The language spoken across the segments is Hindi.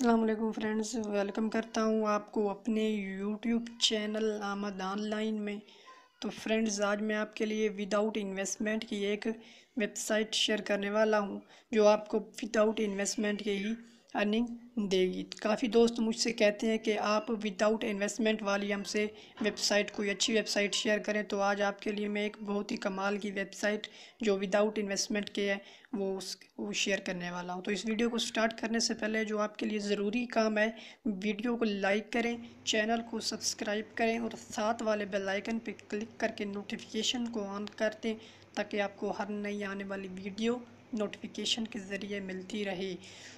अल्लाह फ्रेंड्स वेलकम करता हूँ आपको अपने यूट्यूब चैनल आमद ऑनलाइन में तो फ्रेंड्स आज मैं आपके लिए विदाउट इन्वेस्टमेंट की एक वेबसाइट शेयर करने वाला हूँ जो आपको विदाउट इन्वेस्टमेंट के ही अर्निंग देगी काफ़ी दोस्त मुझसे कहते हैं कि आप विदाउट इन्वेस्टमेंट वाली हमसे वेबसाइट कोई अच्छी वेबसाइट शेयर करें तो आज आपके लिए मैं एक बहुत ही कमाल की वेबसाइट जो विदाउट इन्वेस्टमेंट के है वो उस वो शेयर करने वाला हूँ तो इस वीडियो को स्टार्ट करने से पहले जो आपके लिए ज़रूरी काम है वीडियो को लाइक करें चैनल को सब्सक्राइब करें और साथ वाले बेलाइकन पर क्लिक करके नोटिफिकेशन को ऑन कर दें ताकि आपको हर नई आने वाली वीडियो नोटिफिकेशन के ज़रिए मिलती रहे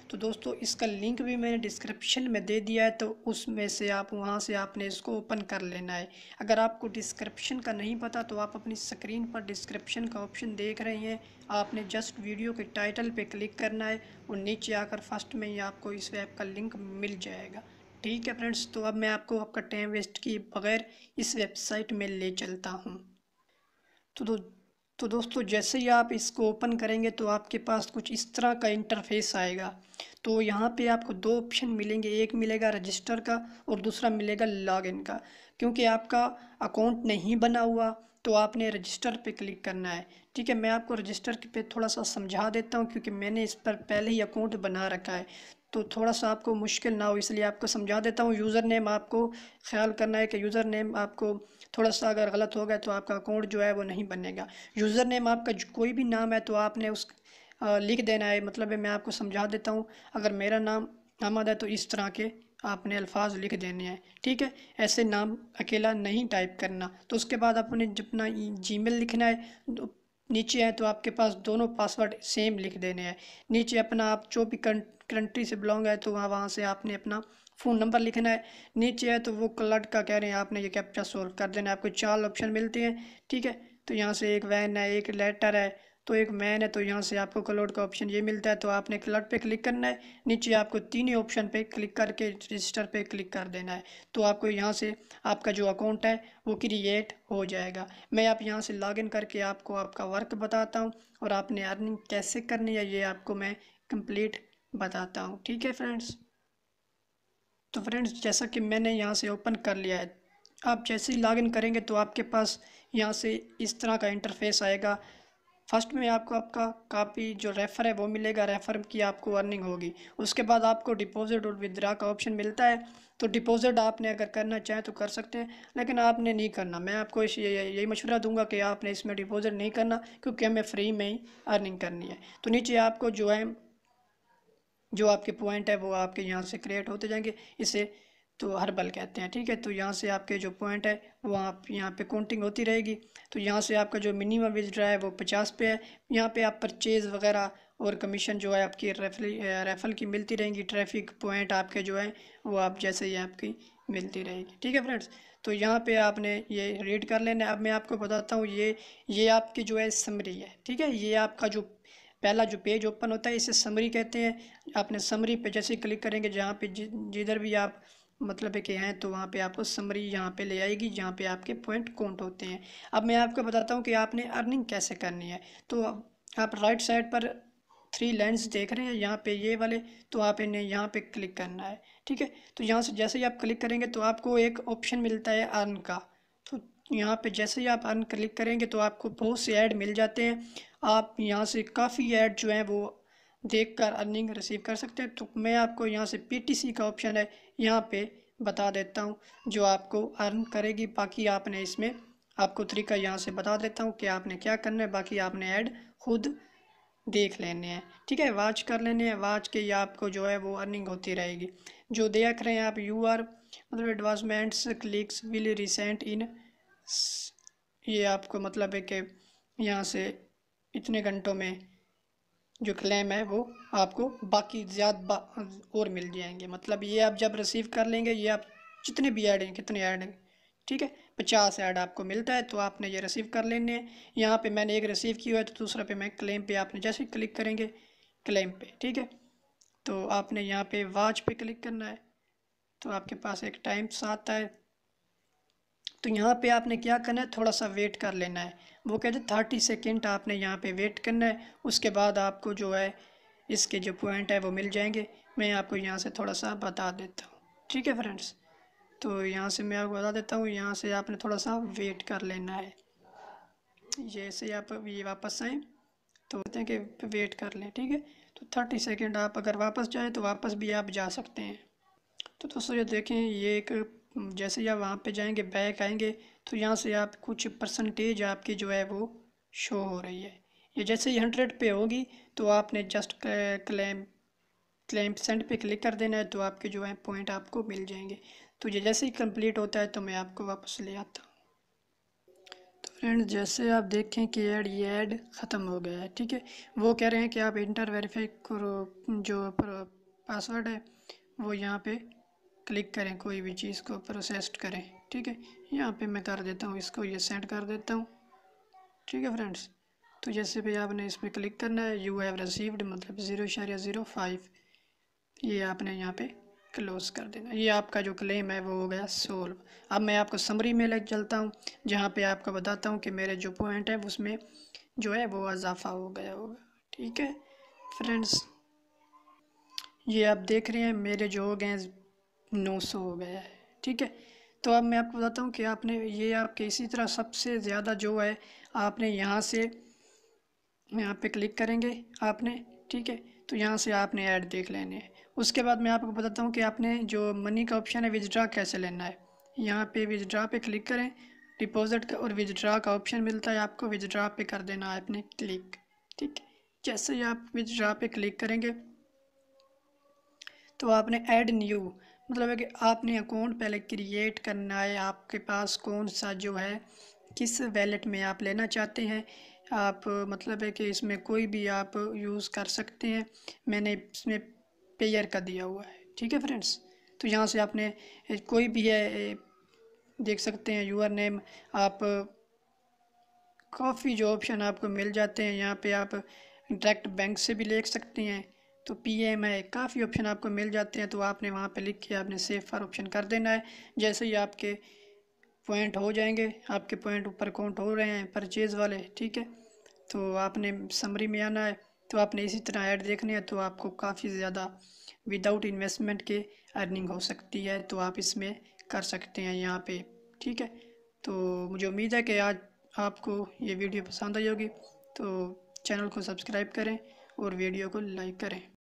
तो दोस्तों इसका लिंक भी मैंने डिस्क्रिप्शन में दे दिया है तो उसमें से आप वहाँ से आपने इसको ओपन कर लेना है अगर आपको डिस्क्रिप्शन का नहीं पता तो आप अपनी स्क्रीन पर डिस्क्रिप्शन का ऑप्शन देख रहे हैं आपने जस्ट वीडियो के टाइटल पर क्लिक करना है और नीचे आकर फर्स्ट में ही आपको इस ऐप का लिंक मिल जाएगा ठीक है फ्रेंड्स तो अब मैं आपको आपका टाइम वेस्ट किए बगैर इस वेबसाइट में ले चलता हूँ तो दो तो दोस्तों जैसे ही आप इसको ओपन करेंगे तो आपके पास कुछ इस तरह का इंटरफेस आएगा तो यहाँ पे आपको दो ऑप्शन मिलेंगे एक मिलेगा रजिस्टर का और दूसरा मिलेगा लॉगिन का क्योंकि आपका अकाउंट नहीं बना हुआ तो आपने रजिस्टर पे क्लिक करना है ठीक है मैं आपको रजिस्टर पे थोड़ा सा समझा देता हूँ क्योंकि मैंने इस पर पहले ही अकाउंट बना रखा है तो थोड़ा सा आपको मुश्किल ना हो इसलिए आपको समझा देता हूँ यूज़र नेम आपको ख्याल करना है कि यूज़र नेम आपको थोड़ा सा अगर गलत हो गया तो आपका अकाउंट जो है वो नहीं बनेगा यूज़र नेम आपका कोई भी नाम है तो आपने उस लिख देना है मतलब है मैं आपको समझा देता हूँ अगर मेरा नाम अहमद है तो इस तरह के आपने अल्फाज लिख देने हैं ठीक है ऐसे नाम अकेला नहीं टाइप करना तो उसके बाद आपने अपना जी लिखना है नीचे है तो आपके पास दोनों पासवर्ड सेम लिख देने हैं नीचे अपना आप जो भी कंट कंट्री से बिलोंग है तो वहाँ वहाँ से आपने अपना फ़ोन नंबर लिखना है नीचे है तो वो कलर का कह रहे हैं आपने ये कैप्चा सोल्व कर देना है आपको चार ऑप्शन मिलते हैं ठीक है तो यहाँ से एक वैन है एक लेटर है तो एक मैन है तो यहाँ से आपको कलर का ऑप्शन ये मिलता है तो आपने क्लर्ट पे क्लिक करना है नीचे आपको तीन ही ऑप्शन पे क्लिक करके रजिस्टर पे क्लिक कर देना है तो आपको यहाँ से आपका जो अकाउंट है वो क्रिएट हो जाएगा मैं आप यहाँ से लॉगिन करके आपको आपका वर्क बताता हूँ और आपने अर्निंग कैसे करनी है ये आपको मैं कंप्लीट बताता हूँ ठीक है फ्रेंड्स तो फ्रेंड्स जैसा कि मैंने यहाँ से ओपन कर लिया है आप जैसे ही लॉगिन करेंगे तो आपके पास यहाँ से इस तरह का इंटरफेस आएगा फर्स्ट में आपको आपका कापी जो रेफ़र है वो मिलेगा रेफ़र की आपको अर्निंग होगी उसके बाद आपको डिपॉजिट और विदड्रा का ऑप्शन मिलता है तो डिपॉजिट आपने अगर करना चाहें तो कर सकते हैं लेकिन आपने नहीं करना मैं आपको इस यही मशवरा दूंगा कि आपने इसमें डिपॉजिट नहीं करना क्योंकि हमें फ्री में ही अर्निंग करनी है तो नीचे आपको जो है जो आपके पॉइंट है वो आपके यहाँ से क्रिएट होते जाएंगे इसे तो हर बल कहते हैं ठीक है तो यहाँ से आपके जो पॉइंट है वो आप यहाँ पे काउंटिंग होती रहेगी तो यहाँ से आपका जो मिनिमम विजड्रा है वो पचास पे है यहाँ पे आप परचेज़ वगैरह और कमीशन जो है आपकी रेफल रेफल की मिलती रहेगी ट्रैफिक पॉइंट आपके जो है वो आप जैसे ही आपकी मिलती रहेगी ठीक है फ्रेंड्स तो यहाँ पे आपने ये रीड कर लेना अब मैं आपको बताता हूँ ये ये आपकी जो है समरी है ठीक है ये आपका जो पहला जो पेज ओपन होता है इसे समरी कहते हैं आपने समरी पे जैसे क्लिक करेंगे जहाँ पे जिधर भी आप मतलब है कि हैं तो वहाँ पे आपको समरी यहाँ पे ले आएगी जहाँ पे आपके पॉइंट काउंट होते हैं अब मैं आपको बताता हूँ कि आपने अर्निंग कैसे करनी है तो आप राइट साइड पर थ्री लेंस देख रहे हैं यहाँ पे ये वाले तो आप इन्हें यहाँ पे क्लिक करना है ठीक है तो यहाँ से जैसे ही आप क्लिक करेंगे तो आपको एक ऑप्शन मिलता है अर्न का तो यहाँ पे जैसे ही आप अर्न क्लिक करेंगे तो आपको बहुत से ऐड मिल जाते हैं आप यहाँ से काफ़ी ऐड जो हैं वो देख कर अर्निंग रिसीव कर सकते हैं तो मैं आपको यहाँ से पीटीसी का ऑप्शन है यहाँ पे बता देता हूँ जो आपको अर्न करेगी बाकी आपने इसमें आपको तरीका यहाँ से बता देता हूँ कि आपने क्या करना है बाकी आपने ऐड खुद देख लेने हैं ठीक है वाच कर लेने हैं वाच के ये आपको जो है वो अर्निंग होती रहेगी जो देख रहे हैं आप यू आर मतलब advancements clicks will recent in ये आपको मतलब है कि यहाँ से इतने घंटों में जो क्लेम है वो आपको बाकी ज़्यादा और मिल जाएंगे मतलब ये आप जब रिसीव कर लेंगे ये आप जितने भी ऐड हैं कितने ऐड हैं ठीक है पचास ऐड आपको मिलता है तो आपने ये रिसीव कर लेने हैं यहाँ पे मैंने एक रिसीव किया है तो दूसरा पे मैं क्लेम पे आपने जैसे क्लिक करेंगे क्लेम पे ठीक है तो आपने यहाँ पे वाच पे क्लिक करना है तो आपके पास एक टाइम्स आता है तो यहाँ पे आपने क्या करना है थोड़ा सा वेट कर लेना है वो कहते हैं थर्टी सेकेंड आपने यहाँ पे वेट करना है उसके बाद आपको जो है इसके जो पॉइंट है वो मिल जाएंगे मैं आपको यहाँ से थोड़ा सा बता देता हूँ ठीक है फ्रेंड्स तो यहाँ से मैं आपको बता देता हूँ यहाँ से आपने थोड़ा सा वेट कर लेना है जैसे आप ये वापस आएँ तो होते हैं कि वेट कर लें ठीक है तो थर्टी सेकेंड आप अगर वापस जाएँ तो वापस भी आप जा सकते हैं तो दोस्तों ये देखें ये एक जैसे ही आप वहाँ पे जाएंगे बैक आएंगे तो यहाँ से आप कुछ परसेंटेज आपकी जो है वो शो हो रही है ये जैसे ही हंड्रेड पे होगी तो आपने जस्ट क्लेम क्लेम सेंड पे क्लिक कर देना है तो आपके जो है पॉइंट आपको मिल जाएंगे तो ये जैसे ही कंप्लीट होता है तो मैं आपको वापस ले आता हूँ तो फ्रेंड्स जैसे आप देखें कि ऐड ये ऐड ख़त्म हो गया है ठीक है वो कह रहे हैं कि आप इंटर वेरीफाई करो जो पासवर्ड है वो यहाँ पर क्लिक करें कोई भी चीज़ को प्रोसेस्ड करें ठीक है यहाँ पे मैं कर देता हूँ इसको ये सेंड कर देता हूँ ठीक है फ्रेंड्स तो जैसे भी आपने इस पर क्लिक करना है यू हैव रिसीव्ड मतलब ज़ीरो शारिया ज़ीरो फाइव ये आपने यहाँ पे क्लोज कर देना ये आपका जो क्लेम है वो हो गया सोल्व अब मैं आपको समरी में ले चलता हूँ जहाँ पर आपको बताता हूँ कि मेरे जो पॉइंट है उसमें जो है वो इजाफा हो गया होगा ठीक है फ्रेंड्स ये आप देख रहे हैं मेरे जो हो गए नौ सौ हो गया है ठीक है तो अब मैं आपको बताता हूँ कि आपने ये आपके इसी तरह सबसे ज़्यादा जो है आपने यहाँ से यहाँ पे क्लिक करेंगे आपने ठीक है तो यहाँ से आपने ऐड देख लेने हैं उसके बाद मैं आपको बताता हूँ कि आपने जो मनी का ऑप्शन है विजड्रा कैसे लेना है यहाँ पे विजड्रा पे क्लिक करें डिपॉजिट का और विजड्रा का ऑप्शन मिलता है आपको विजड्रा पे कर देना है आपने क्लिक ठीक है जैसे ही आप विजड्रा पे क्लिक करेंगे तो आपने ऐड न्यू मतलब है कि आपने अकाउंट पहले क्रिएट करना है आपके पास कौन सा जो है किस वैलेट में आप लेना चाहते हैं आप मतलब है कि इसमें कोई भी आप यूज़ कर सकते हैं मैंने इसमें पेयर का दिया हुआ है ठीक है फ्रेंड्स तो यहाँ से आपने कोई भी है देख सकते हैं यूर नेम आप काफ़ी जो ऑप्शन आपको मिल जाते हैं यहाँ पे आप डायरेक्ट बैंक से भी ले सकते हैं तो पी एम आई काफ़ी ऑप्शन आपको मिल जाते हैं तो आपने वहाँ पे लिख के आपने सेफ फॉर ऑप्शन कर देना है जैसे ही आपके पॉइंट हो जाएंगे आपके पॉइंट ऊपर काउंट हो रहे हैं परचेज़ वाले ठीक है तो आपने समरी में आना है तो आपने इसी तरह ऐड देखने हैं तो आपको काफ़ी ज़्यादा विदाउट इन्वेस्टमेंट के अर्निंग हो सकती है तो आप इसमें कर सकते हैं यहाँ पर ठीक है तो मुझे उम्मीद है कि आज आपको ये वीडियो पसंद आई होगी तो चैनल को सब्सक्राइब करें और वीडियो को लाइक करें